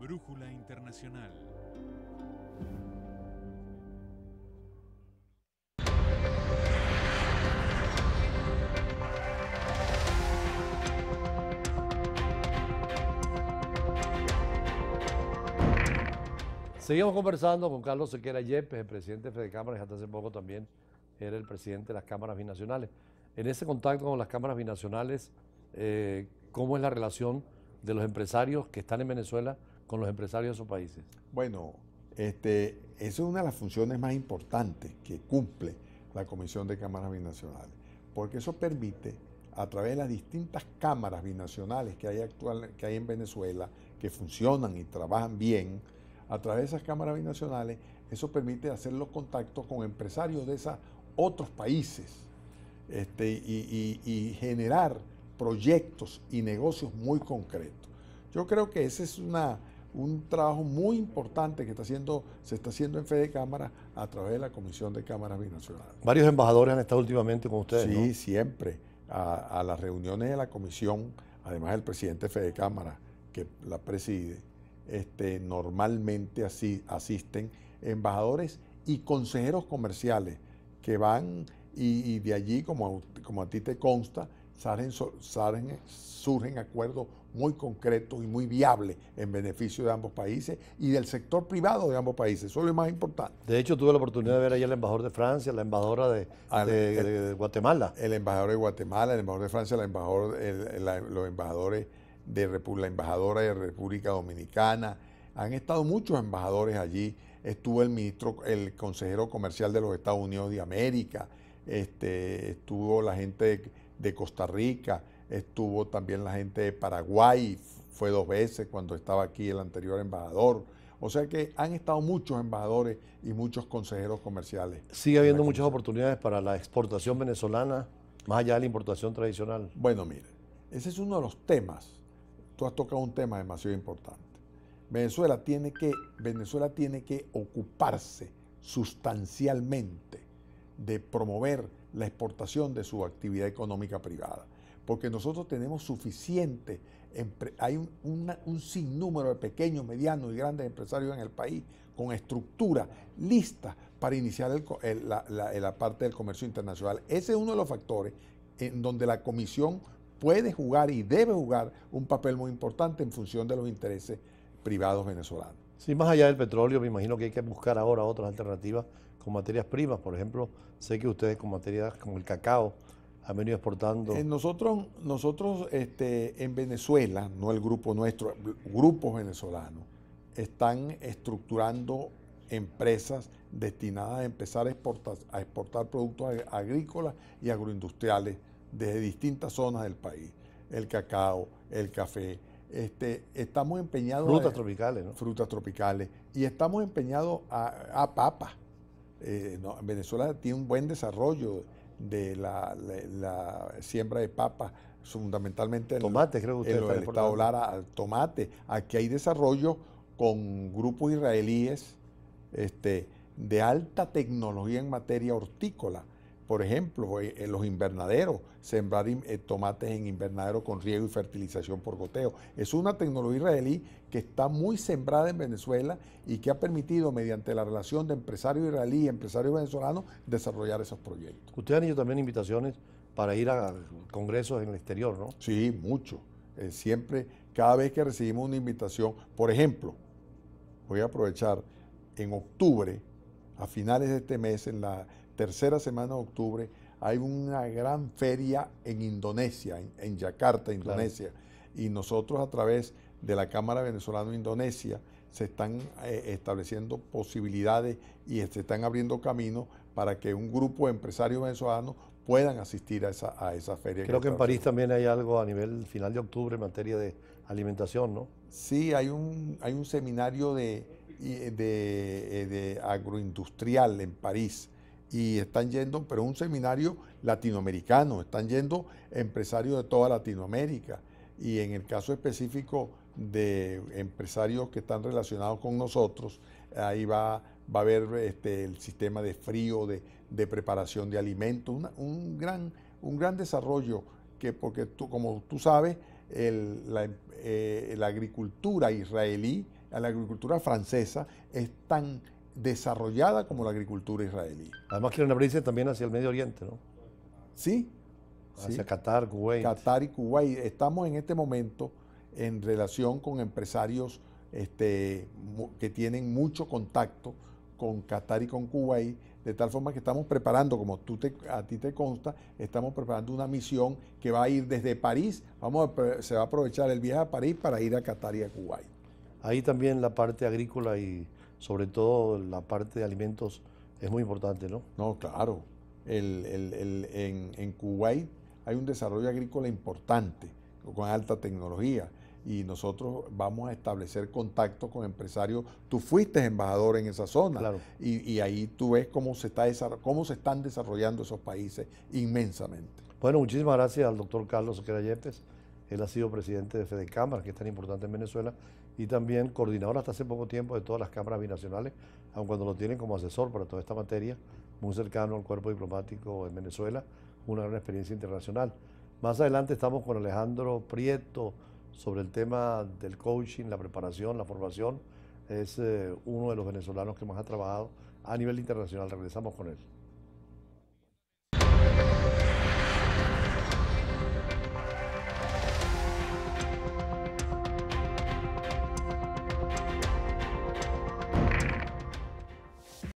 Brújula Internacional. Seguimos conversando con Carlos Sequera Yepes, el presidente de y hasta hace poco también era el presidente de las cámaras binacionales. En ese contacto con las cámaras binacionales, eh, ¿cómo es la relación de los empresarios que están en Venezuela con los empresarios de esos países? Bueno, este, esa es una de las funciones más importantes que cumple la Comisión de Cámaras Binacionales, porque eso permite, a través de las distintas cámaras binacionales que hay, actual, que hay en Venezuela, que funcionan y trabajan bien, a través de esas cámaras binacionales, eso permite hacer los contactos con empresarios de esos otros países este, y generar proyectos y negocios muy concretos. Yo creo que esa es una un trabajo muy importante que está se está haciendo en Fede Cámara a través de la Comisión de Cámaras Binacionales. Varios embajadores han estado últimamente con ustedes. Sí, siempre. A, las reuniones de la comisión, además del presidente de Fede Cámara, que la preside, este, normalmente así asisten embajadores y consejeros comerciales que van y, de allí, como a ti te consta, salen, surgen acuerdos muy concretos y muy viables en beneficio de ambos países y del sector privado de ambos países. Eso es lo más importante. De hecho, tuve la oportunidad de ver ahí al embajador de Francia, la embajadora de, Guatemala. El embajador de Guatemala, el embajador de Francia, la embajador, los embajadores de la embajadora de República Dominicana. Han estado muchos embajadores allí. Estuvo el ministro, el consejero comercial de los Estados Unidos de América. Este, estuvo la gente de Costa Rica, estuvo también la gente de Paraguay, fue dos veces cuando estaba aquí el anterior embajador. O sea que han estado muchos embajadores y muchos consejeros comerciales. Sigue habiendo muchas oportunidades para la exportación venezolana, más allá de la importación tradicional. Bueno, mire, ese es uno de los temas. Tú has tocado un tema demasiado importante. Venezuela tiene que, Venezuela tiene que ocuparse sustancialmente de promover la exportación de su actividad económica privada. Porque nosotros tenemos suficiente, hay un, sinnúmero de pequeños, medianos y grandes empresarios en el país con estructura lista para iniciar la parte del comercio internacional. Ese es uno de los factores en donde la Comisión puede jugar y debe jugar un papel muy importante en función de los intereses privados venezolanos. Sí, más allá del petróleo, me imagino que hay que buscar ahora otras alternativas con materias primas. Por ejemplo, sé que ustedes con materias como el cacao han venido exportando. Eh, nosotros, nosotros este, en Venezuela, no el grupo nuestro, grupos venezolanos, están estructurando empresas destinadas a empezar a exportar, a exportar productos agrícolas y agroindustriales desde distintas zonas del país. El cacao, el café, este, estamos empeñados frutas tropicales, ¿no? Frutas tropicales. Y estamos empeñados a, papas. Eh, Venezuela tiene un buen desarrollo de la, siembra de papas, fundamentalmente tomate, creo que usted está el al tomate. Aquí hay desarrollo con grupos israelíes este, de alta tecnología en materia hortícola por ejemplo, en eh, eh, los invernaderos, sembrar eh, tomates en invernadero con riego y fertilización por goteo. Es una tecnología israelí que está muy sembrada en Venezuela y que ha permitido, mediante la relación de empresarios israelí y empresarios venezolanos, desarrollar esos proyectos. Usted han hecho también invitaciones para ir a congresos en el exterior, ¿no? Sí, mucho. siempre, cada vez que recibimos una invitación, por ejemplo, voy a aprovechar, en octubre, a finales de este mes, en la tercera semana de octubre hay una gran feria en Indonesia, en, Jakarta, Indonesia. Y nosotros a través de la Cámara Venezolana Indonesia se están eh, estableciendo posibilidades y se están abriendo caminos para que un grupo de empresarios venezolanos puedan asistir a esa, a esa feria. Creo que, en París también hay algo a nivel final de octubre en materia de alimentación, ¿no? Sí, hay un, hay un seminario de, eh, de agroindustrial en París y están yendo, pero un seminario latinoamericano, están yendo empresarios de toda Latinoamérica y en el caso específico de empresarios que están relacionados con nosotros, ahí va, va a haber este, el sistema de frío, de, preparación de alimentos, un, gran, un gran desarrollo que porque tú, como tú sabes, la, eh, la agricultura israelí, la agricultura francesa es tan desarrollada como la agricultura israelí. Además quieren abrirse también hacia el Medio Oriente, ¿no? Sí. Hacia Qatar, Kuwait. Qatar y Kuwait. Estamos en este momento en relación con empresarios este, que tienen mucho contacto con Qatar y con Kuwait, de tal forma que estamos preparando, como tú te, a ti te consta, estamos preparando una misión que va a ir desde París, vamos se va a aprovechar el viaje a París para ir a Qatar y a Kuwait. Ahí también la parte agrícola y sobre todo la parte de alimentos es muy importante, ¿no? No, claro. en, Kuwait hay un desarrollo agrícola importante, con alta tecnología, y nosotros vamos a establecer contacto con empresarios. Tú fuiste embajador en esa zona, y, y, ahí tú ves cómo se, está, cómo se están desarrollando esos países inmensamente. Bueno, muchísimas gracias al doctor Carlos Oquera él ha sido presidente de Fede Cámara, que es tan importante en Venezuela, y también coordinador hasta hace poco tiempo de todas las cámaras binacionales, aun cuando lo tienen como asesor para toda esta materia, muy cercano al cuerpo diplomático en Venezuela, una gran experiencia internacional. Más adelante estamos con Alejandro Prieto sobre el tema del coaching, la preparación, la formación. Es eh, uno de los venezolanos que más ha trabajado a nivel internacional. Regresamos con él.